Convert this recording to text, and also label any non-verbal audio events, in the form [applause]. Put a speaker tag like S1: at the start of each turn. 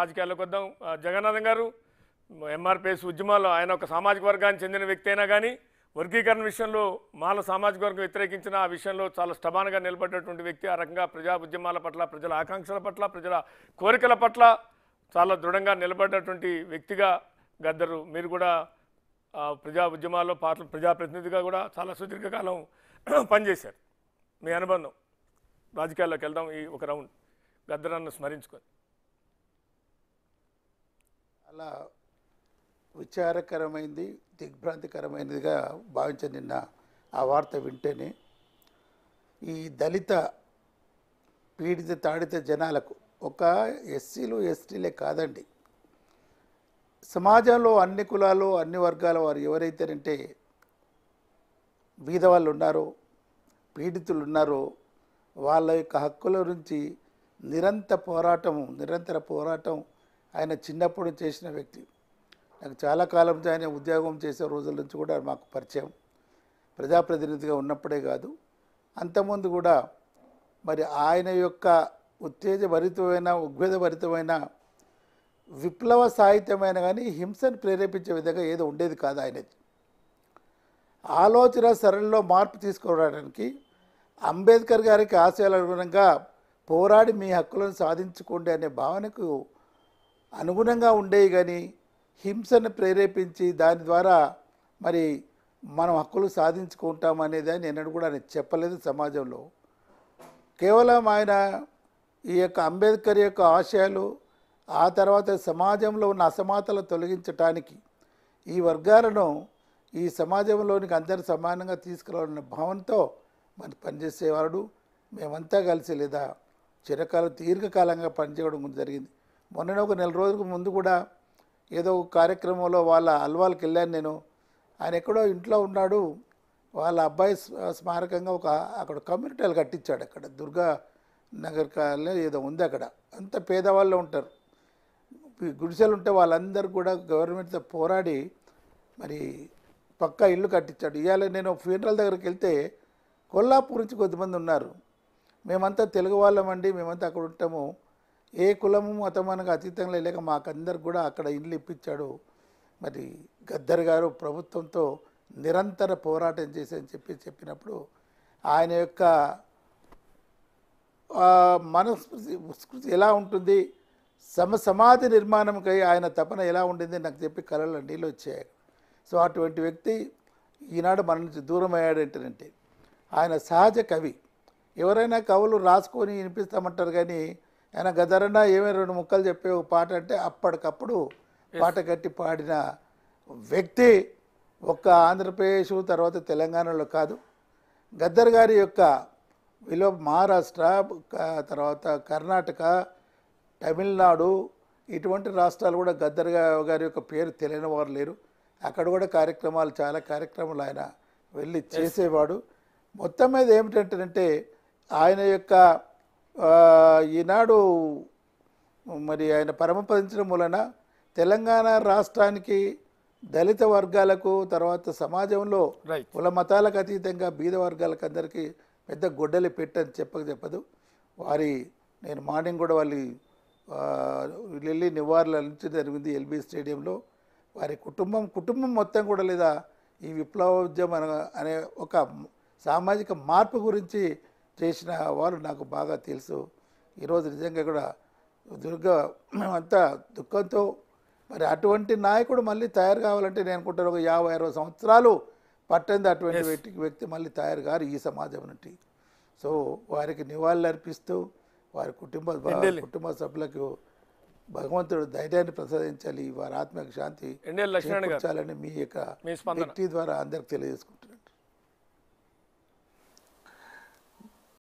S1: రాజకీయాల్లోకి వద్దాం జగన్నాథం గారు ఎంఆర్పిఎస్ ఉద్యమాల్లో ఆయన ఒక సామాజిక వర్గానికి చెందిన వ్యక్తి అయినా కానీ వర్గీకరణ విషయంలో మాల సామాజిక వర్గం వ్యతిరేకించిన ఆ విషయంలో చాలా స్టభానగా నిలబడేటువంటి వ్యక్తి ఆ రకంగా ప్రజా ఉద్యమాల పట్ల ప్రజల ఆకాంక్షల పట్ల ప్రజల కోరికల పట్ల చాలా దృఢంగా నిలబడ్డటువంటి వ్యక్తిగా గద్దరు మీరు కూడా ప్రజా ఉద్యమాల్లో పార్టీ ప్రజాప్రతినిధిగా కూడా చాలా సుదీర్ఘకాలం [clears throat] పనిచేశారు మీ అనుబంధం రాజకీయాల్లోకి వెళ్దాం ఈ ఒక రౌండ్ గద్దరన్ను స్మరించుకొని
S2: చాలా విచారకరమైంది దిగ్భ్రాంతికరమైనదిగా భావించాను నిన్న ఆ వార్త వింటేనే ఈ దళిత పీడిత తాడిత జనాలకు ఒక ఎస్సీలు ఎస్టీలే కాదండి సమాజంలో అన్ని కులాలు అన్ని వర్గాల వారు ఎవరైతేనంటే అంటే వాళ్ళు ఉన్నారో పీడితులు ఉన్నారో వాళ్ళ యొక్క హక్కుల నుంచి నిరంతర పోరాటం నిరంతర పోరాటం ఆయన చిన్నప్పుడు చేసిన వ్యక్తి నాకు చాలా కాలంతో ఆయన ఉద్యోగం చేసే రోజుల నుంచి కూడా మాకు పరిచయం ప్రజాప్రతినిధిగా ఉన్నప్పుడే కాదు అంతకుముందు కూడా మరి ఆయన యొక్క ఉత్తేజభరితమైన ఉద్భేదభరితమైన విప్లవ సాహిత్యమైన కానీ హింసను ప్రేరేపించే విధంగా ఏదో ఉండేది కాదు ఆయనది ఆలోచన సరళిలో మార్పు తీసుకురావడానికి అంబేద్కర్ గారికి ఆశయాల అనుగుణంగా పోరాడి మీ హక్కులను సాధించుకోండి అనే భావనకు అనుగుణంగా ఉండేవి కానీ హింసను ప్రేరేపించి దాని ద్వారా మరి మనం హక్కులు సాధించుకుంటాం అనేదని నేను కూడా ఆయన చెప్పలేదు సమాజంలో కేవలం ఆయన ఈ యొక్క అంబేద్కర్ యొక్క ఆశయాలు ఆ తర్వాత సమాజంలో ఉన్న అసమానతలు తొలగించటానికి ఈ వర్గాలను ఈ సమాజంలోనికి అందరు సమానంగా తీసుకురావాలన్న భావంతో మరి పనిచేసేవాడు మేమంతా కలిసి లేదా చిరకాల దీర్ఘకాలంగా పనిచేయడం జరిగింది మొన్న ఒక నెల రోజులకు ముందు కూడా ఏదో ఒక కార్యక్రమంలో వాళ్ళ అల్వాల్కి వెళ్ళాను నేను ఆయన ఎక్కడో ఇంట్లో ఉన్నాడు వాళ్ళ అబ్బాయి స్మారకంగా ఒక అక్కడ కమ్యూనిటీలు కట్టించాడు అక్కడ దుర్గా నగర్ కాలనీ ఏదో ఉంది అక్కడ అంత పేదవాళ్ళు ఉంటారు గుడిసెలు ఉంటే వాళ్ళందరూ కూడా గవర్నమెంట్తో పోరాడి మరి పక్కా ఇల్లు కట్టించాడు ఇవాళ నేను ఫ్యూనరల్ దగ్గరికి వెళ్తే కొల్లాపూర్ నుంచి కొద్దిమంది ఉన్నారు మేమంతా తెలుగు వాళ్ళమండి మేమంతా అక్కడ ఉంటాము ఏ కులము మతమనగా అతీతంగా లేక మాకందరికి కూడా అక్కడ ఇండ్లు ఇప్పించాడు మరి గద్దర్ గారు ప్రభుత్వంతో నిరంతర పోరాటం చేశారని చెప్పి చెప్పినప్పుడు ఆయన యొక్క మనస్ఫృతి ఎలా ఉంటుంది సమ సమాధి నిర్మాణంకై ఆయన తపన ఎలా ఉండింది నాకు చెప్పి కళలు నీళ్ళు వచ్చాయి సో అటువంటి వ్యక్తి ఈనాడు మన నుంచి దూరం ఏంటంటే ఆయన సహజ కవి ఎవరైనా కవులు రాసుకొని వినిపిస్తామంటారు కానీ ఆయన గదరన్న ఏమే రెండు ముక్కలు చెప్పే ఒక పాట అంటే అప్పటికప్పుడు పాట కట్టి పాడిన వ్యక్తి ఒక్క ఆంధ్రప్రదేశ్ తర్వాత తెలంగాణలో కాదు గద్దర్ గారి యొక్క విలువ మహారాష్ట్ర తర్వాత కర్ణాటక తమిళనాడు ఇటువంటి రాష్ట్రాలు కూడా గద్దర్ గారి యొక్క పేరు తెలియని వారు లేరు అక్కడ కూడా కార్యక్రమాలు చాలా కార్యక్రమాలు ఆయన వెళ్ళి చేసేవాడు మొత్తం మీద ఏమిటంటే ఆయన యొక్క ఈనాడు మరి ఆయన పరమపదించడం వలన తెలంగాణ రాష్ట్రానికి దళిత వర్గాలకు తర్వాత సమాజంలో కుల మతాలకు అతీతంగా బీద వర్గాలకు అందరికీ పెద్ద గొడ్డలి పెట్టని చెప్పక చెప్పదు వారి నేను మార్నింగ్ కూడా వాళ్ళు వెళ్ళి నివారణ జరిగింది ఎల్బీ స్టేడియంలో వారి కుటుంబం కుటుంబం మొత్తం కూడా లేదా ఈ విప్లవోద్యమం అనే ఒక సామాజిక మార్పు గురించి చేసిన వారు నాకు బాగా తెలుసు ఈరోజు నిజంగా కూడా దుర్గ మేమంతా దుఃఖంతో మరి అటువంటి నాయకుడు మళ్ళీ తయారు కావాలంటే నేను అనుకుంటాను ఒక యాభై అరవై సంవత్సరాలు పట్టింది అటువంటి వ్యక్తికి వ్యక్తి మళ్ళీ తయారు కారు ఈ సమాజం నుండి సో వారికి నివాళులు అర్పిస్తూ వారి కుటుంబ కుటుంబ సభ్యులకు భగవంతుడు ధైర్యాన్ని ప్రసాదించాలి వారి ఆత్మకు శాంతి లక్ష్మణ్ మీ యొక్క ద్వారా అందరికి తెలియజేసుకుంటున్నాను